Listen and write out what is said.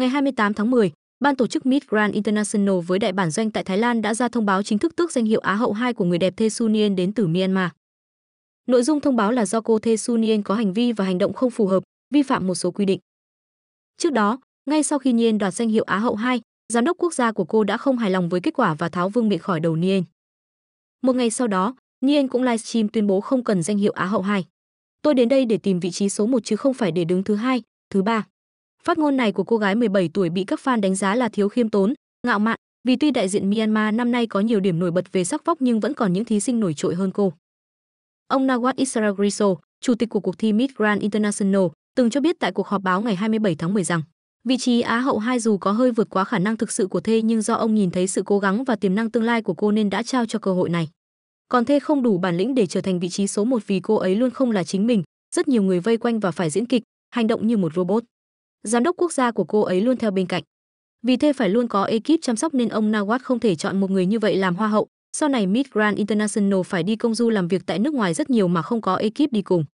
Ngày 28 tháng 10, Ban tổ chức Miss Grand International với đại bản doanh tại Thái Lan đã ra thông báo chính thức tước danh hiệu Á hậu 2 của người đẹp The Sunien đến từ Myanmar. Nội dung thông báo là do cô The Sunien có hành vi và hành động không phù hợp, vi phạm một số quy định. Trước đó, ngay sau khi Nhiên đoạt danh hiệu Á hậu 2, giám đốc quốc gia của cô đã không hài lòng với kết quả và tháo vương miện khỏi đầu Nhiên. Một ngày sau đó, Nhiên cũng livestream tuyên bố không cần danh hiệu Á hậu 2. Tôi đến đây để tìm vị trí số 1 chứ không phải để đứng thứ hai, thứ ba. Phát ngôn này của cô gái 17 tuổi bị các fan đánh giá là thiếu khiêm tốn, ngạo mạn, vì tuy đại diện Myanmar năm nay có nhiều điểm nổi bật về sắc vóc nhưng vẫn còn những thí sinh nổi trội hơn cô. Ông Nawat Isragriso, chủ tịch của cuộc thi Miss Grand International, từng cho biết tại cuộc họp báo ngày 27 tháng 10 rằng vị trí Á hậu 2 dù có hơi vượt quá khả năng thực sự của Thê nhưng do ông nhìn thấy sự cố gắng và tiềm năng tương lai của cô nên đã trao cho cơ hội này. Còn Thê không đủ bản lĩnh để trở thành vị trí số 1 vì cô ấy luôn không là chính mình, rất nhiều người vây quanh và phải diễn kịch, hành động như một robot. Giám đốc quốc gia của cô ấy luôn theo bên cạnh. Vì thế phải luôn có ekip chăm sóc nên ông Nawaz không thể chọn một người như vậy làm hoa hậu. Sau này Mid Grand International phải đi công du làm việc tại nước ngoài rất nhiều mà không có ekip đi cùng.